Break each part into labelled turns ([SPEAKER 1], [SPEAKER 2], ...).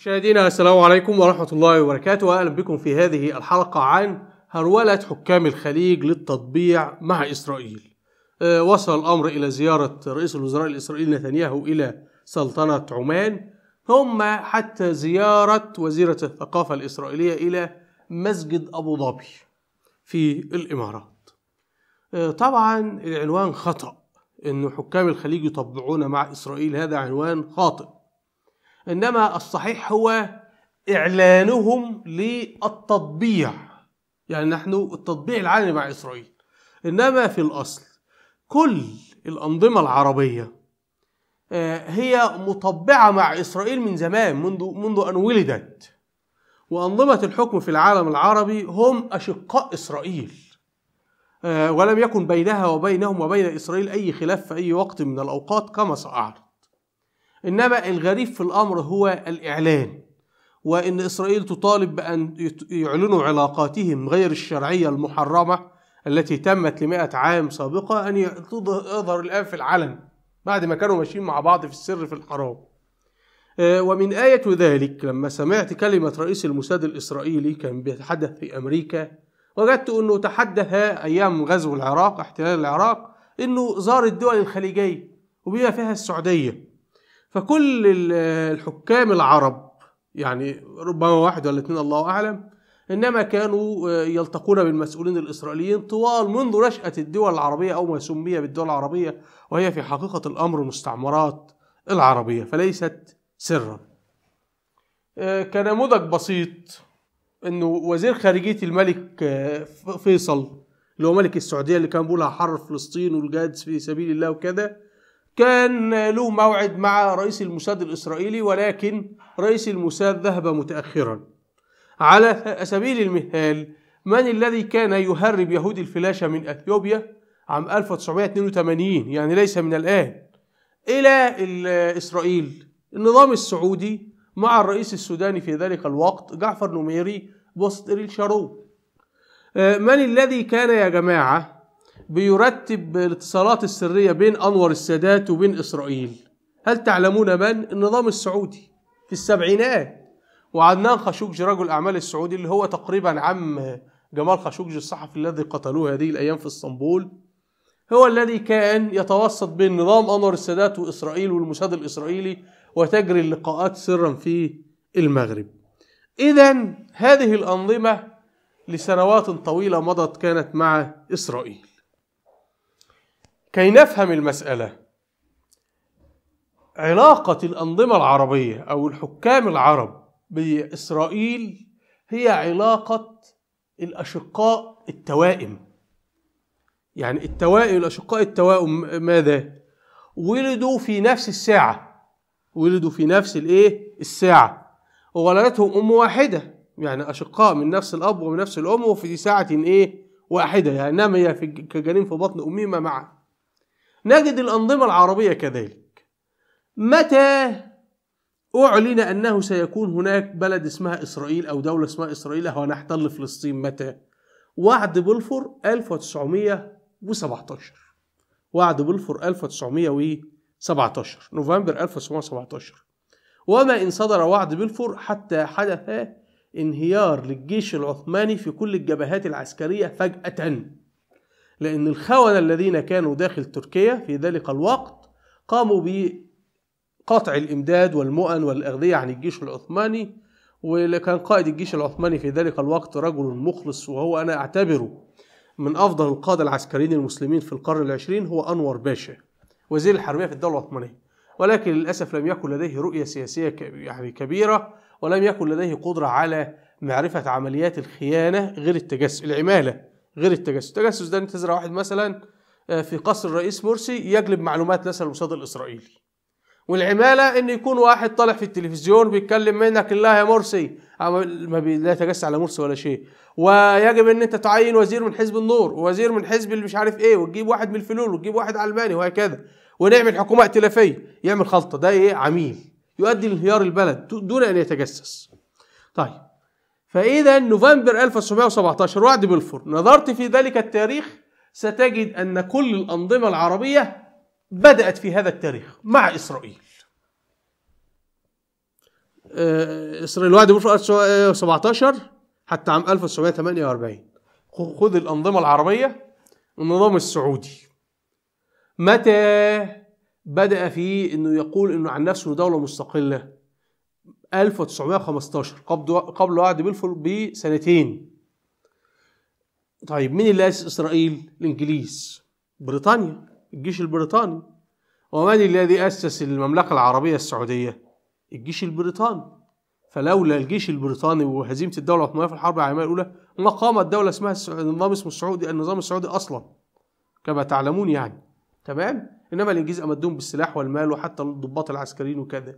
[SPEAKER 1] مشاهدينا السلام عليكم ورحمة الله وبركاته وأهلا بكم في هذه الحلقة عن هرولة حكام الخليج للتطبيع مع إسرائيل آه، وصل الأمر إلى زيارة رئيس الوزراء الإسرائيلي نتنياهو إلى سلطنة عمان ثم حتى زيارة وزيرة الثقافة الإسرائيلية إلى مسجد أبو ظبي في الإمارات آه، طبعا العنوان خطأ أن حكام الخليج يطبعون مع إسرائيل هذا عنوان خاطئ إنما الصحيح هو إعلانهم للتطبيع يعني نحن التطبيع العالمي مع إسرائيل إنما في الأصل كل الأنظمة العربية آه، هي مطبعة مع إسرائيل من زمان منذ منذ أن ولدت وأنظمة الحكم في العالم العربي هم أشقاء إسرائيل آه، ولم يكن بينها وبينهم وبين إسرائيل أي خلاف في أي وقت من الأوقات كما سأعرض إنما الغريب في الأمر هو الإعلان وإن إسرائيل تطالب بأن يعلنوا علاقاتهم غير الشرعية المحرمة التي تمت لمئة عام سابقة أن تظهر الآن في العلن بعد ما كانوا ماشيين مع بعض في السر في الحرام آه، ومن آية ذلك لما سمعت كلمة رئيس الموساد الإسرائيلي كان بيتحدث في أمريكا وجدت أنه تحدث أيام غزو العراق احتلال العراق أنه زار الدول الخليجية وبما فيها السعودية فكل الحكام العرب يعني ربما واحد ولا اثنين الله أعلم إنما كانوا آه، يلتقون بالمسؤولين الإسرائيليين طوال منذ نشأة الدول العربية أو ما سمي بالدول العربية وهي في حقيقة الأمر مستعمرات العربية فليست سرا آه، كنموذج بسيط انه وزير خارجيه الملك آه، فيصل اللي هو ملك السعوديه اللي كان بيقول هحرر فلسطين والجاد في سبيل الله وكده كان له موعد مع رئيس الموساد الإسرائيلي ولكن رئيس الموساد ذهب متأخرا على سبيل المثال من الذي كان يهرب يهود الفلاشة من أثيوبيا عام 1982 يعني ليس من الآن إلى إسرائيل النظام السعودي مع الرئيس السوداني في ذلك الوقت جعفر نميري بوسط إريل شارو آه، من الذي كان يا جماعة بيرتب الاتصالات السرية بين أنور السادات وبين إسرائيل هل تعلمون من؟ النظام السعودي في السبعينات وعدنان خاشوقجي رجل أعمال السعودي اللي هو تقريبا عم جمال خاشوقجي الصحفي الذي قتلوه هذه الأيام في اسطنبول هو الذي كان يتوسط بين نظام أنور السادات وإسرائيل والموساد الإسرائيلي وتجري اللقاءات سرا في المغرب إذا هذه الأنظمة لسنوات طويلة مضت كانت مع إسرائيل كي نفهم المسألة علاقة الأنظمة العربية أو الحكام العرب بإسرائيل هي علاقة الأشقاء التوائم يعني التوائم الأشقاء التوائم ماذا؟ ولدوا في نفس الساعة ولدوا في نفس الإيه؟ الساعة وولدتهم أم واحدة يعني أشقاء من نفس الأب ومن نفس الأم وفي ساعة إيه؟ واحدة يعني نمي في كجنين في بطن أمهما معا نجد الأنظمة العربية كذلك متى أعلن أنه سيكون هناك بلد اسمها إسرائيل أو دولة اسمها إسرائيل وهنحتل فلسطين متى؟ وعد بلفور 1917 وعد بلفور 1917 نوفمبر 1917 وما إن صدر وعد بلفور حتى حدث انهيار للجيش العثماني في كل الجبهات العسكرية فجأة لأن الخونة الذين كانوا داخل تركيا في ذلك الوقت قاموا بقطع الإمداد والمؤن والأغذية عن الجيش العثماني وكان قائد الجيش العثماني في ذلك الوقت رجل مخلص وهو أنا أعتبره من أفضل القادة العسكريين المسلمين في القرن العشرين هو أنور باشا وزير الحربية في الدولة العثمانية ولكن للأسف لم يكن لديه رؤية سياسية يعني كبيرة ولم يكن لديه قدرة على معرفة عمليات الخيانة غير التجسس العمالة غير التجسس التجسس ده انت تزرع واحد مثلا آه، في قصر الرئيس مرسي يجلب معلومات مثلا الموساد الاسرائيلي والعماله ان يكون واحد طالع في التلفزيون بيتكلم منك الله يا مرسي ما لا يتجسس على مرسي ولا شيء ويجب ان انت تعين وزير من حزب النور ووزير من حزب اللي مش عارف ايه وتجيب واحد من الفلول وتجيب واحد علماني وهكذا ونعمل حكومه ائتلافيه يعمل خلطه ده ايه عميل يؤدي لانهيار البلد دون ان يتجسس طيب فإذا نوفمبر 1917 وعد بلفور نظرت في ذلك التاريخ ستجد أن كل الأنظمة العربية بدأت في هذا التاريخ مع إسرائيل آه، إسرائيل وعد بلفور 1917 حتى عام 1948 خذ الأنظمة العربية النظام السعودي متى بدأ في أنه يقول أنه عن نفسه دولة مستقلة 1915 قبل قبل وعد بلفور بسنتين طيب مين اللي أسس إسرائيل؟ الإنجليز بريطانيا الجيش البريطاني ومن الذي أسس المملكة العربية السعودية؟ الجيش البريطاني فلولا الجيش البريطاني وهزيمة الدولة العثمانية في الحرب العالمية الأولى ما قامت دولة اسمها النظام اسمه السعودي النظام السعودي أصلا كما تعلمون يعني تمام؟ إنما الإنجليز أمدهم بالسلاح والمال وحتى الضباط العسكريين وكذا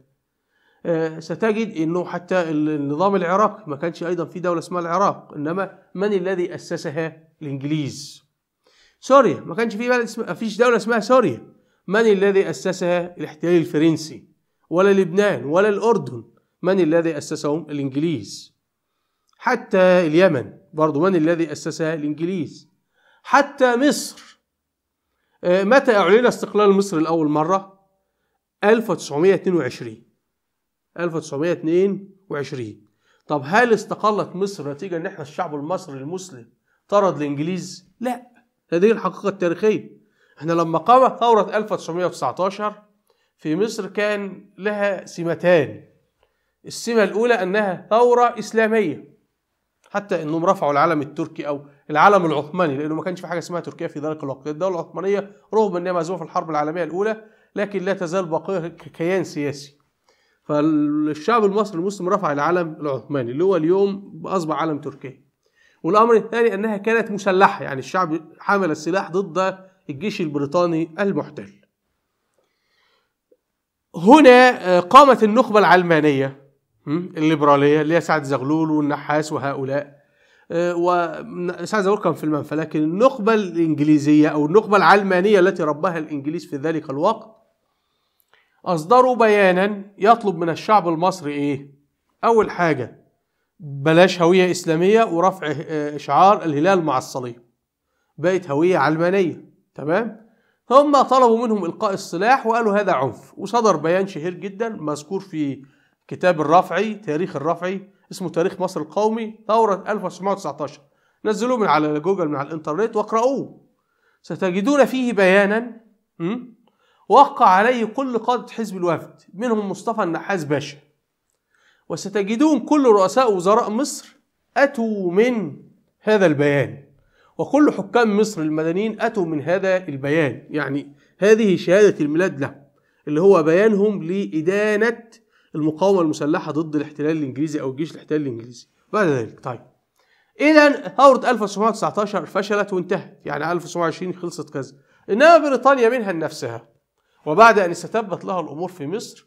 [SPEAKER 1] آه، ستجد انه حتى النظام العراقي ما كانش ايضا في دوله اسمها العراق انما من الذي اسسها الانجليز سوريا ما كانش في بلد اسمها فيش دوله اسمها سوريا من الذي اسسها الاحتلال الفرنسي ولا لبنان ولا الاردن من الذي اسسهم الانجليز حتى اليمن برضه من الذي اسسها الانجليز حتى مصر آه، متى اعلن استقلال مصر لاول مره 1922 1922 طب هل استقلت مصر نتيجة ان احنا الشعب المصري المسلم طرد الانجليز؟ لا هذه الحقيقة التاريخية احنا لما قامت ثورة 1919 في مصر كان لها سمتان السمة الأولى أنها ثورة إسلامية حتى أنهم رفعوا العلم التركي أو العلم العثماني لأنه ما كانش في حاجة اسمها تركيا في ذلك الوقت الدولة العثمانية رغم أنها مهزومة في الحرب العالمية الأولى لكن لا تزال باقية ككيان سياسي فالشعب المصري المسلم رفع العلم العثماني اللي هو اليوم أصبح علم تركيا والأمر الثاني أنها كانت مسلحة يعني الشعب حمل السلاح ضد الجيش البريطاني المحتل هنا آه، قامت النخبة العلمانية الليبرالية اللي هي سعد زغلول والنحاس وهؤلاء آه، وسعد زغلول كان في المنفى لكن النخبة الإنجليزية أو النخبة العلمانية التي رباها الإنجليز في ذلك الوقت أصدروا بيانا يطلب من الشعب المصري إيه؟ أول حاجة بلاش هوية إسلامية ورفع إشعار الهلال مع الصليب بقت هوية علمانية تمام؟ هم طلبوا منهم إلقاء السلاح وقالوا هذا عنف وصدر بيان شهير جدا مذكور في كتاب الرفعي تاريخ الرفعي اسمه تاريخ مصر القومي ثورة 1919 نزلوه من على جوجل من على الانترنت واقرأوه ستجدون فيه بيانا وقع عليه كل قادة حزب الوفد منهم مصطفى النحاس باشا وستجدون كل رؤساء وزراء مصر أتوا من هذا البيان وكل حكام مصر المدنيين أتوا من هذا البيان يعني هذه شهادة الميلاد له اللي هو بيانهم لإدانة المقاومة المسلحة ضد الاحتلال الإنجليزي أو الجيش الاحتلال الإنجليزي بعد ذلك طيب إذا ثورة 1919 فشلت وانتهت يعني 1920 خلصت كذا إنما بريطانيا منها لنفسها وبعد أن استتبت لها الأمور في مصر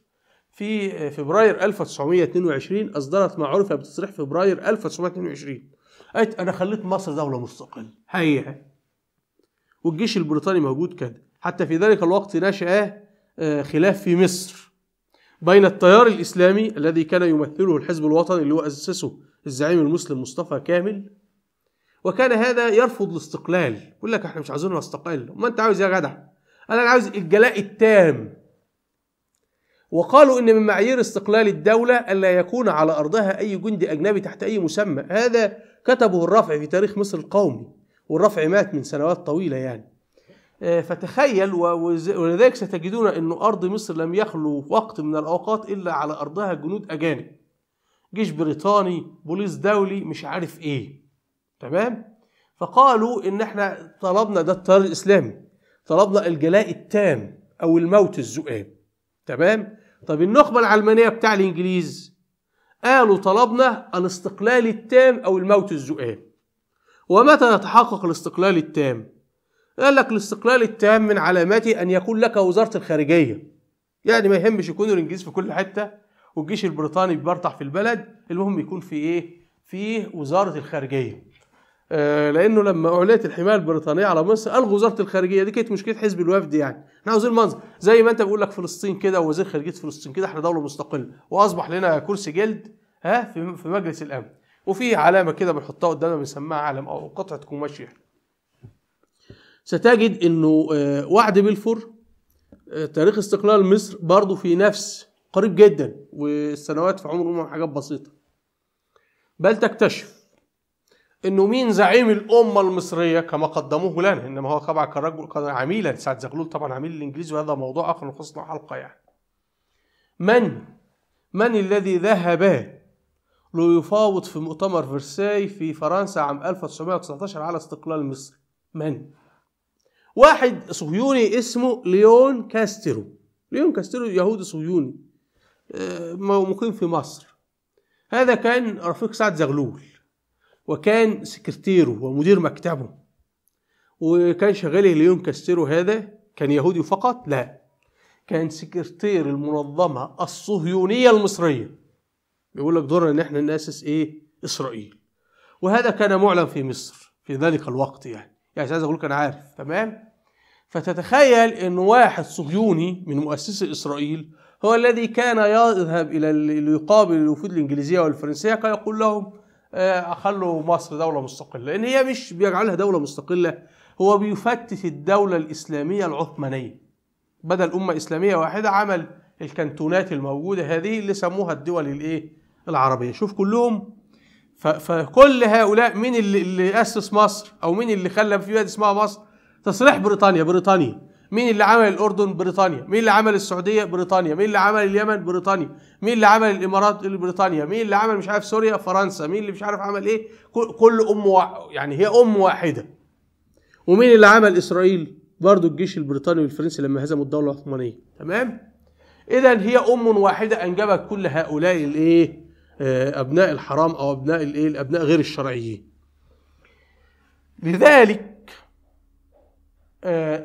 [SPEAKER 1] في فبراير 1922 أصدرت ما عرف بتصريح فبراير 1922 قالت أنا خليت مصر دولة مستقلة حقيقة والجيش البريطاني موجود كده حتى في ذلك الوقت نشأ آه، خلاف في مصر بين التيار الإسلامي الذي كان يمثله الحزب الوطني اللي هو أسسه الزعيم المسلم مصطفى كامل وكان هذا يرفض الاستقلال يقول لك احنا مش عايزين نستقل ما انت عاوز يا جدع أنا عاوز الجلاء التام وقالوا إن من معايير استقلال الدولة ألا يكون على أرضها أي جندي أجنبي تحت أي مسمى هذا كتبه الرفع في تاريخ مصر القومي والرفع مات من سنوات طويلة يعني آه، فتخيل ولذلك ستجدون أن أرض مصر لم يخلو وقت من الأوقات إلا على أرضها جنود أجانب جيش بريطاني بوليس دولي مش عارف إيه تمام فقالوا إن إحنا طلبنا ده التيار الإسلامي طلبنا الجلاء التام او الموت الزؤام تمام طب النخبه العلمانيه بتاع الانجليز قالوا طلبنا الاستقلال التام او الموت الزؤام ومتى يتحقق الاستقلال التام قال لك الاستقلال التام من علاماته ان يكون لك وزاره الخارجيه يعني ما يهمش يكونوا الانجليز في كل حته والجيش البريطاني بيبرطح في البلد المهم يكون في ايه في وزاره الخارجيه آه، لانه لما اعلنت الحمايه البريطانيه على مصر الغوا وزاره الخارجيه دي كانت مشكله حزب الوفد يعني احنا عاوزين منظر زي ما انت بيقول لك فلسطين كده ووزير خارجيه فلسطين كده احنا دوله مستقله واصبح لنا كرسي جلد ها في مجلس الامن وفي علامه كده بنحطها قدامنا بنسميها علم او قطعه قماش يعني ستجد انه آه، وعد بلفور آه، تاريخ استقلال مصر برضه في نفس قريب جدا والسنوات في عمره حاجات بسيطه بل تكتشف انه مين زعيم الامه المصريه كما قدموه لنا انما هو طبعا كان رجل كان عميلا سعد زغلول طبعا عميل الانجليزي وهذا موضوع اخر نخص حلقه يعني من من الذي ذهب ليفاوض في مؤتمر فرساي في فرنسا عام 1919 على استقلال مصر من واحد صهيوني اسمه ليون كاسترو ليون كاسترو يهودي صهيوني آه، مقيم في مصر هذا كان رفيق سعد زغلول وكان سكرتيره ومدير مكتبه وكان شغال ليون كاستيرو هذا كان يهودي فقط لا كان سكرتير المنظمة الصهيونية المصرية بيقول لك دورنا ان احنا نأسس ايه اسرائيل وهذا كان معلن في مصر في ذلك الوقت يعني يعني عايز اقول لك انا عارف تمام فتتخيل ان واحد صهيوني من مؤسسي اسرائيل هو الذي كان يذهب الى ليقابل الوفود الانجليزيه والفرنسيه كان يقول لهم آه، اخلوا مصر دولة مستقلة لأن هي مش بيجعلها دولة مستقلة هو بيفتت الدولة الإسلامية العثمانية بدل أمة إسلامية واحدة عمل الكنتونات الموجودة هذه اللي سموها الدول الإيه العربية شوف كلهم فكل هؤلاء مين اللي, اللي أسس مصر أو مين اللي خلى في بلد اسمها مصر تصريح بريطانيا بريطانيا مين اللي عمل الاردن بريطانيا مين اللي عمل السعوديه بريطانيا مين اللي عمل اليمن بريطانيا مين اللي عمل الامارات بريطانيا مين اللي عمل مش عارف سوريا فرنسا مين اللي مش عارف عمل ايه كل ام و... يعني هي ام واحده ومين اللي عمل اسرائيل برضه الجيش البريطاني والفرنسي لما هزموا الدوله العثمانيه تمام اذا هي ام واحده انجبت كل هؤلاء الايه آه، ابناء الحرام او ابناء الايه الابناء غير الشرعيين لذلك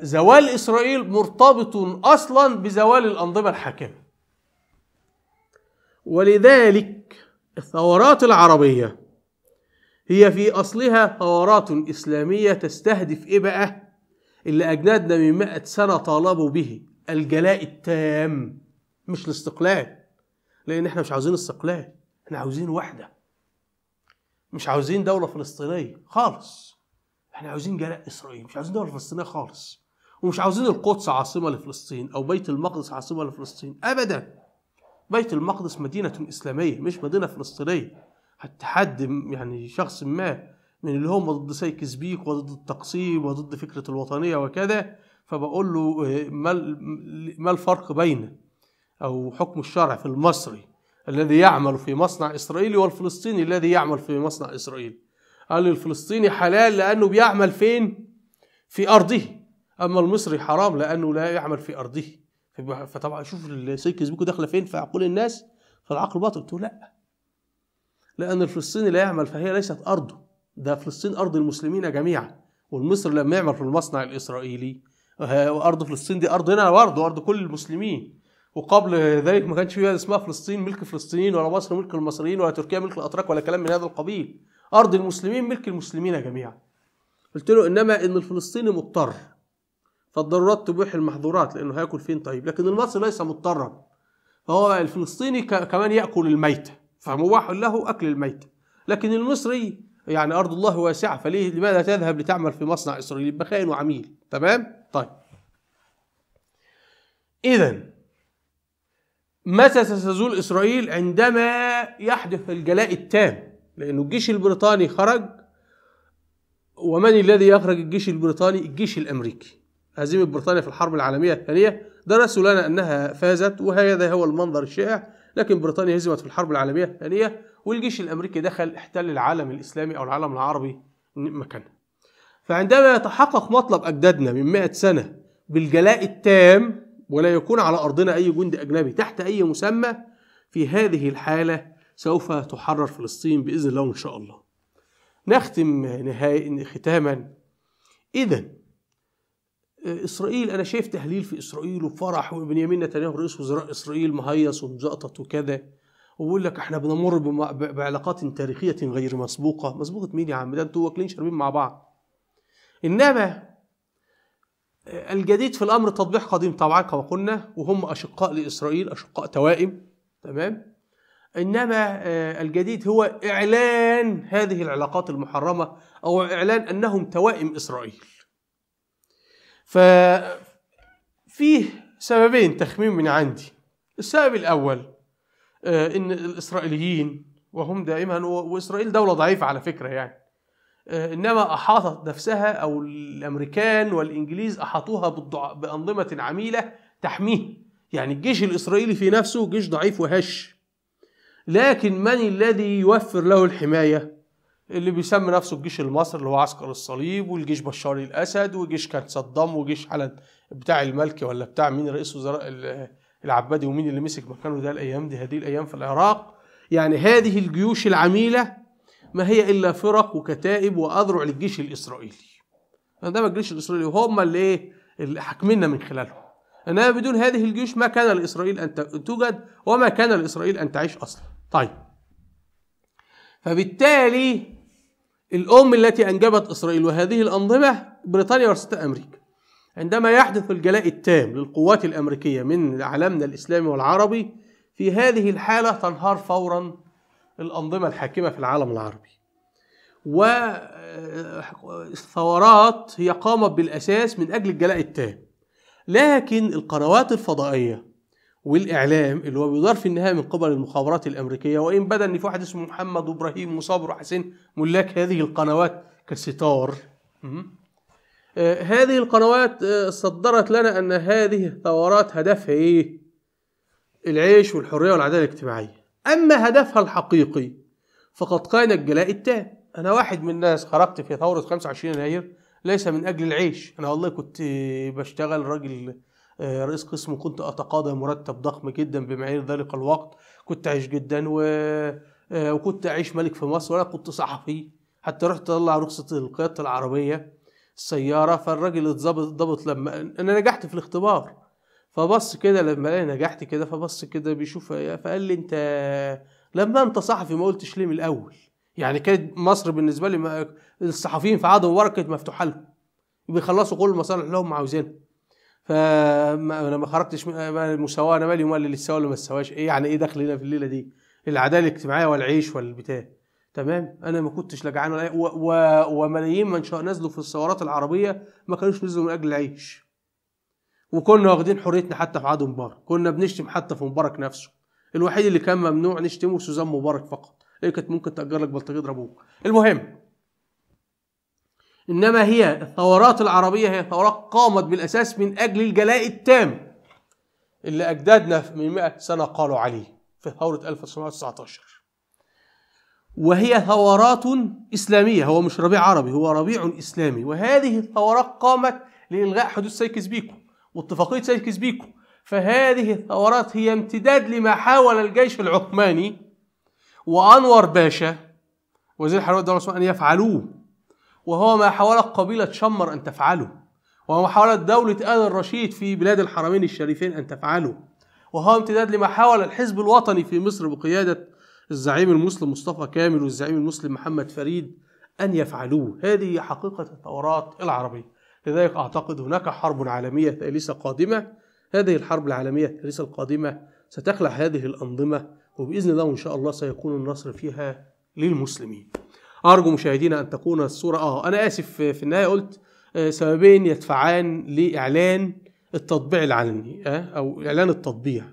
[SPEAKER 1] زوال إسرائيل مرتبط أصلا بزوال الأنظمة الحاكمة ولذلك الثورات العربية هي في أصلها ثورات إسلامية تستهدف إيه بقى؟ اللي أجدادنا من مائة سنة طالبوا به الجلاء التام مش الاستقلال لأن إحنا مش عاوزين استقلال إحنا عاوزين وحدة مش عاوزين دولة فلسطينية خالص احنا عاوزين جلاء اسرائيل مش عاوزين دوله فلسطينيه خالص ومش عاوزين القدس عاصمه لفلسطين او بيت المقدس عاصمه لفلسطين ابدا بيت المقدس مدينه اسلاميه مش مدينه فلسطينيه حتى حد يعني شخص ما من اللي هم ضد سيكس بيك وضد التقسيم وضد فكره الوطنيه وكذا فبقول له آه، ما الفرق بين او حكم الشرع في المصري الذي يعمل في مصنع اسرائيلي والفلسطيني الذي يعمل في مصنع اسرائيلي قال الفلسطيني حلال لأنه بيعمل فين؟ في أرضه أما المصري حرام لأنه لا يعمل في أرضه فطبعا شوف السيكس بيكو داخلة فين في عقول الناس فالعقل باطل قلت له لا لأن الفلسطيني لا يعمل فهي ليست أرضه ده فلسطين أرض المسلمين جميعا والمصري لما يعمل في المصنع الإسرائيلي أرض فلسطين دي أرضنا برضه أرض كل المسلمين وقبل ذلك ما كانش في اسمها فلسطين ملك فلسطينيين ولا مصر ملك المصريين ولا تركيا ملك الاتراك ولا كلام من هذا القبيل ارض المسلمين ملك المسلمين جميعا قلت له انما ان الفلسطيني مضطر فالضرورات تبيح المحظورات لانه هياكل فين طيب لكن المصري ليس مضطرا فهو الفلسطيني كمان ياكل الميت فمباح له اكل الميت لكن المصري يعني ارض الله واسعه فليه لماذا تذهب لتعمل في مصنع اسرائيل بخائن وعميل تمام طيب اذا متى ستزول اسرائيل عندما يحدث الجلاء التام لأنه الجيش البريطاني خرج ومن الذي يخرج الجيش البريطاني؟ الجيش الأمريكي هزيمة بريطانيا في الحرب العالمية الثانية درسوا لنا أنها فازت وهذا هو المنظر الشائع لكن بريطانيا هزمت في الحرب العالمية الثانية والجيش الأمريكي دخل احتل العالم الإسلامي أو العالم العربي مكانها فعندما يتحقق مطلب أجدادنا من 100 سنة بالجلاء التام ولا يكون على أرضنا أي جند أجنبي تحت أي مسمى في هذه الحالة سوف تحرر فلسطين باذن الله وان شاء الله نختم نهاية ختاما اذا اسرائيل انا شايف تهليل في اسرائيل وفرح وبنيامين نتنياهو رئيس وزراء اسرائيل مهيص ومزقطط وكذا وبيقول لك احنا بنمر بعلاقات تاريخيه غير مسبوقه مسبوقه مين يا عم ده انتوا واكلين شاربين مع بعض انما الجديد في الامر تطبيق قديم طبعا كما قلنا وهم اشقاء لاسرائيل اشقاء توائم تمام انما آه، الجديد هو اعلان هذه العلاقات المحرمه او اعلان انهم توائم اسرائيل ففيه سببين تخمين من عندي السبب الاول آه، ان الاسرائيليين وهم دائما واسرائيل دوله ضعيفه على فكره يعني آه، انما احاطت نفسها او الامريكان والانجليز احاطوها بانظمه عميله تحميه يعني الجيش الاسرائيلي في نفسه جيش ضعيف وهش لكن من الذي يوفر له الحماية؟ اللي بيسمي نفسه الجيش المصري اللي هو عسكر الصليب والجيش بشار الأسد وجيش كان صدام وجيش حالا بتاع الملكي ولا بتاع مين رئيس وزراء العبادي ومين اللي مسك مكانه ده الأيام دي هذه الأيام في العراق يعني هذه الجيوش العميلة ما هي إلا فرق وكتائب وأذرع للجيش الإسرائيلي ده الجيش الإسرائيلي هم اللي إيه اللي حكمنا من خلالهم انما بدون هذه الجيوش ما كان لاسرائيل ان توجد وما كان لاسرائيل ان تعيش اصلا طيب فبالتالي الأم التي أنجبت إسرائيل وهذه الأنظمة بريطانيا ورستة أمريكا عندما يحدث الجلاء التام للقوات الأمريكية من عالمنا الإسلامي والعربي في هذه الحالة تنهار فورا الأنظمة الحاكمة في العالم العربي والثورات هي قامت بالأساس من أجل الجلاء التام لكن القنوات الفضائية والاعلام اللي هو بيدار في النهايه من قبل المخابرات الامريكيه وان بدا ان في واحد اسمه محمد وابراهيم وصابر وحسين ملاك هذه القنوات كستار آه، هذه القنوات آه، صدرت لنا ان هذه الثورات هدفها ايه العيش والحريه والعداله الاجتماعيه اما هدفها الحقيقي فقد كان الجلاء التام انا واحد من الناس خرجت في ثوره 25 يناير ليس من اجل العيش انا والله كنت بشتغل راجل آه، رئيس قسم كنت أتقاضى مرتب ضخم جدا بمعايير ذلك الوقت كنت عايش جدا و... آه، وكنت أعيش ملك في مصر وأنا كنت صحفي حتى رحت أطلع رخصة القيادة العربية السيارة فالراجل اتظبط ضبط لما أنا نجحت في الاختبار فبص كده لما لقى نجحت كده فبص كده بيشوف فقال لي أنت لما أنت صحفي ما قلتش ليه من الأول يعني كانت مصر بالنسبة لي الصحفيين في عهد مبارك كانت مفتوحة لهم بيخلصوا كل المصالح اللي هم عاوزينها فانا ما خرجتش من المساواه انا مالي ومال اللي سواه ولا ما سواش ايه يعني ايه دخل هنا في الليله دي العداله الاجتماعيه والعيش والبتاع تمام انا ما كنتش لا جعان ولا و... و... وملايين من نزلوا في الثورات العربيه ما كانوش نزلوا من اجل العيش وكنا واخدين حريتنا حتى في عهد مبارك كنا بنشتم حتى في مبارك نفسه الوحيد اللي كان ممنوع نشتمه سوزان مبارك فقط هي كانت ممكن تاجر لك بلطجيه يضربوك المهم إنما هي الثورات العربية هي ثورات قامت بالأساس من أجل الجلاء التام اللي أجدادنا من 100 سنة قالوا عليه في ثورة 1919 وهي ثورات إسلامية هو مش ربيع عربي هو ربيع إسلامي وهذه الثورات قامت لإلغاء حدود سيكس بيكو واتفاقية سيكس بيكو فهذه الثورات هي امتداد لما حاول الجيش العثماني وأنور باشا وزير حرب الدولة أن يفعلوه وهو ما حاولت قبيلة شمر أن تفعله وهو ما حاولت دولة آل الرشيد في بلاد الحرمين الشريفين أن تفعله وهو امتداد لما حاول الحزب الوطني في مصر بقيادة الزعيم المسلم مصطفى كامل والزعيم المسلم محمد فريد أن يفعلوه هذه حقيقة الثورات العربية لذلك أعتقد هناك حرب عالمية ثالثة قادمة هذه الحرب العالمية الثالثة القادمة ستخلع هذه الأنظمة وبإذن الله إن شاء الله سيكون النصر فيها للمسلمين ارجو مشاهدينا ان تكون الصوره اه انا اسف في النهايه قلت آه، سببين يدفعان لاعلان التطبيع العلني آه، او اعلان التطبيع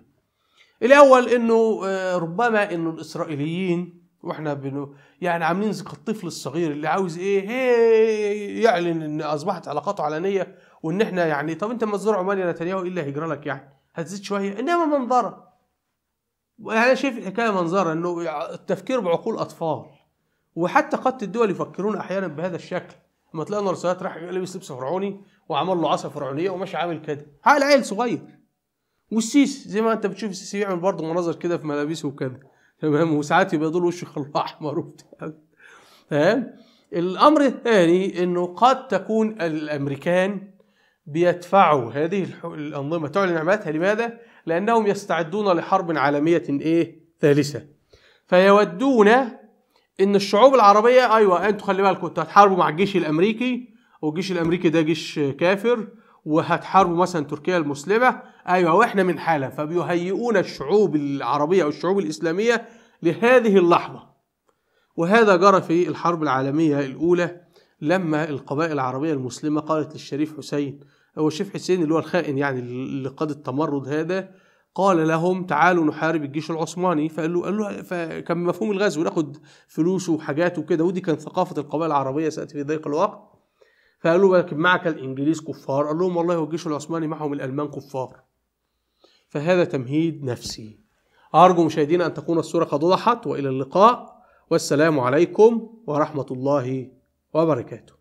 [SPEAKER 1] الاول انه آه، ربما انه الاسرائيليين واحنا بنو يعني عاملين زي الطفل الصغير اللي عاوز ايه هي يعلن ان اصبحت علاقاته علنيه وان احنا يعني طب انت ما تزور عمان يا نتنياهو الا هيجرى لك يعني هتزيد شويه انما منظره يعني انا يعني شايف الحكايه منظره انه التفكير بعقول اطفال وحتى قادة الدول يفكرون أحيانا بهذا الشكل لما تلاقي نرسات راح لابس لبس فرعوني وعمل له عصا فرعونيه وماشي عامل كده عقل عيل صغير والسيسي زي ما انت بتشوف السيسي بيعمل برضه مناظر كده في ملابسه وكده تمام وساعات يبقى دول وشه خلاص احمر وبتاع تمام الامر الثاني انه قد تكون الامريكان بيدفعوا هذه الانظمه تعلن عملتها لماذا؟ لانهم يستعدون لحرب عالميه ايه؟ ثالثه فيودون ان الشعوب العربيه ايوه انتوا خلي بالكم انتوا هتحاربوا مع الجيش الامريكي والجيش الامريكي ده جيش كافر وهتحاربوا مثلا تركيا المسلمه ايوه واحنا من حاله فبيهيئون الشعوب العربيه او الشعوب الاسلاميه لهذه اللحظه وهذا جرى في الحرب العالميه الاولى لما القبائل العربيه المسلمه قالت للشريف حسين هو الشريف حسين اللي هو الخائن يعني اللي قاد التمرد هذا قال لهم تعالوا نحارب الجيش العثماني فقال له قال له فكان مفهوم الغزو ناخد فلوس وحاجات وكده ودي كانت ثقافه القبائل العربيه ساتي في ضيق الوقت فقالوا لكن معك الانجليز كفار قال لهم والله هو الجيش العثماني معهم الالمان كفار فهذا تمهيد نفسي ارجو مشاهدينا ان تكون الصوره قد وضحت والى اللقاء والسلام عليكم ورحمه الله وبركاته